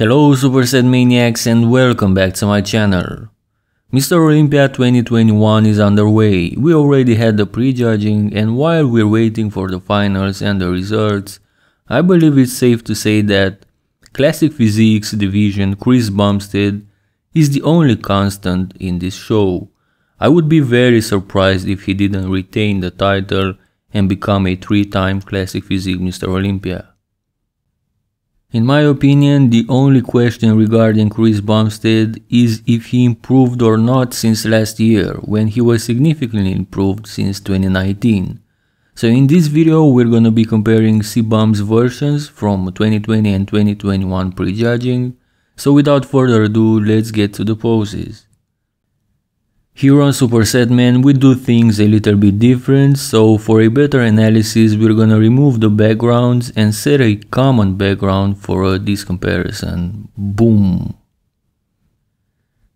Hello Super Set Maniacs and welcome back to my channel. Mr. Olympia 2021 is underway, we already had the prejudging and while we're waiting for the finals and the results, I believe it's safe to say that Classic Physiques division Chris Bumstead is the only constant in this show. I would be very surprised if he didn't retain the title and become a three-time Classic Physique Mr. Olympia. In my opinion, the only question regarding Chris Bumstead is if he improved or not since last year, when he was significantly improved since 2019. So in this video we're gonna be comparing C-Bum's versions from 2020 and 2021 prejudging, so without further ado let's get to the poses. Here on Super Man, we do things a little bit different, so for a better analysis we're gonna remove the backgrounds and set a common background for uh, this comparison. Boom!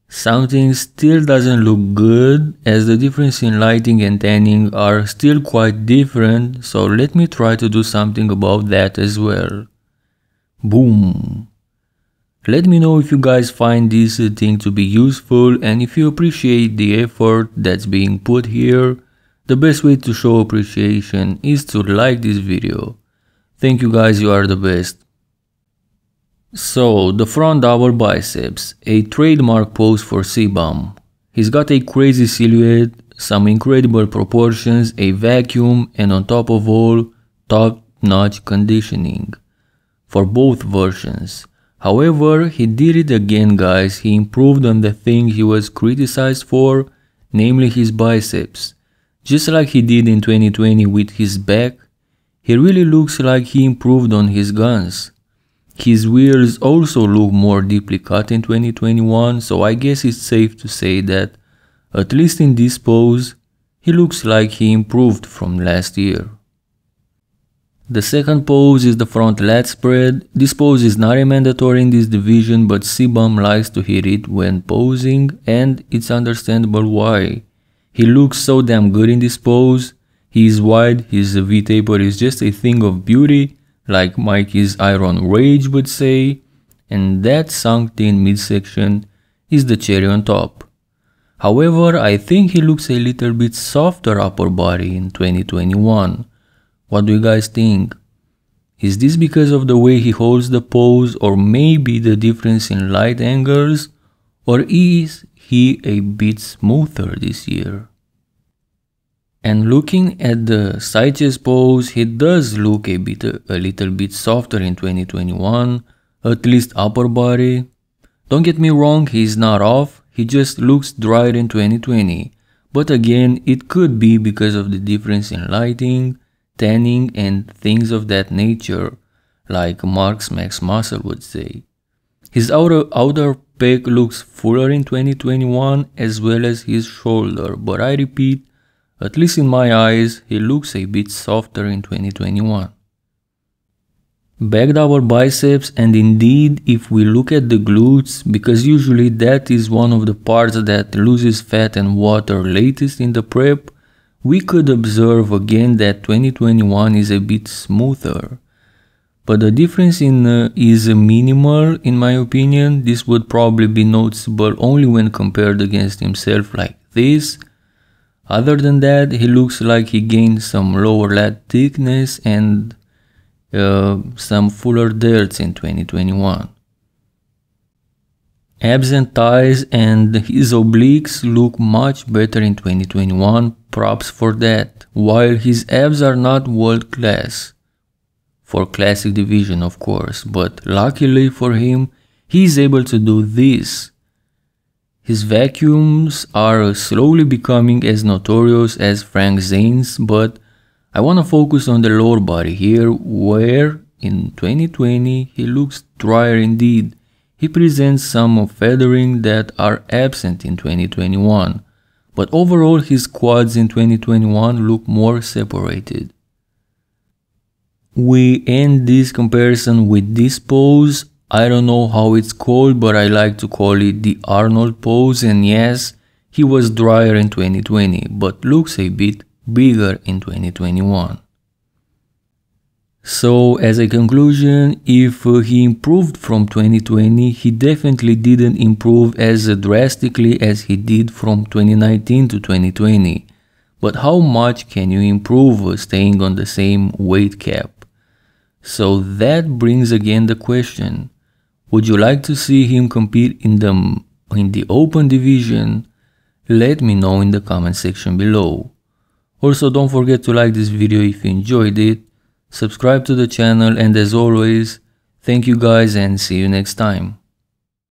Something still doesn't look good as the difference in lighting and tanning are still quite different, so let me try to do something about that as well. Boom! Let me know if you guys find this thing to be useful and if you appreciate the effort that's being put here. The best way to show appreciation is to like this video. Thank you guys, you are the best. So, the front double biceps, a trademark pose for Sebum. He's got a crazy silhouette, some incredible proportions, a vacuum, and on top of all, top-notch conditioning for both versions. However, he did it again guys, he improved on the thing he was criticized for, namely his biceps. Just like he did in 2020 with his back, he really looks like he improved on his guns. His wheels also look more deeply cut in 2021, so I guess it's safe to say that, at least in this pose, he looks like he improved from last year. The second pose is the front lat spread. This pose is not a mandatory in this division, but Sibam likes to hit it when posing, and it's understandable why. He looks so damn good in this pose. He is wide, his V taper is just a thing of beauty, like Mikey's Iron Rage would say, and that sunk in midsection is the cherry on top. However, I think he looks a little bit softer upper body in 2021. What do you guys think? Is this because of the way he holds the pose or maybe the difference in light angles? Or is he a bit smoother this year? And looking at the side chest pose, he does look a bit a little bit softer in 2021, at least upper body. Don't get me wrong, he's not off, he just looks drier in 2020. But again, it could be because of the difference in lighting, tanning and things of that nature, like Marx Max Muscle would say. His outer, outer peg looks fuller in 2021 as well as his shoulder, but I repeat, at least in my eyes, he looks a bit softer in 2021. Backed our biceps and indeed if we look at the glutes, because usually that is one of the parts that loses fat and water latest in the prep, we could observe again that 2021 is a bit smoother, but the difference in uh, is minimal in my opinion. This would probably be noticeable only when compared against himself like this. Other than that, he looks like he gained some lower lat thickness and uh, some fuller dirts in 2021. Abs and thighs and his obliques look much better in 2021 props for that. While his abs are not world class, for classic division of course, but luckily for him, he is able to do this. His vacuums are slowly becoming as notorious as Frank Zane's, but I wanna focus on the lower body here, where in 2020 he looks drier indeed. He presents some feathering that are absent in 2021 but overall his quads in 2021 look more separated. We end this comparison with this pose. I don't know how it's called, but I like to call it the Arnold pose. And yes, he was drier in 2020, but looks a bit bigger in 2021. So as a conclusion, if uh, he improved from 2020, he definitely didn't improve as drastically as he did from 2019 to 2020. But how much can you improve staying on the same weight cap? So that brings again the question, would you like to see him compete in the, in the open division? Let me know in the comment section below. Also don't forget to like this video if you enjoyed it subscribe to the channel and as always, thank you guys and see you next time.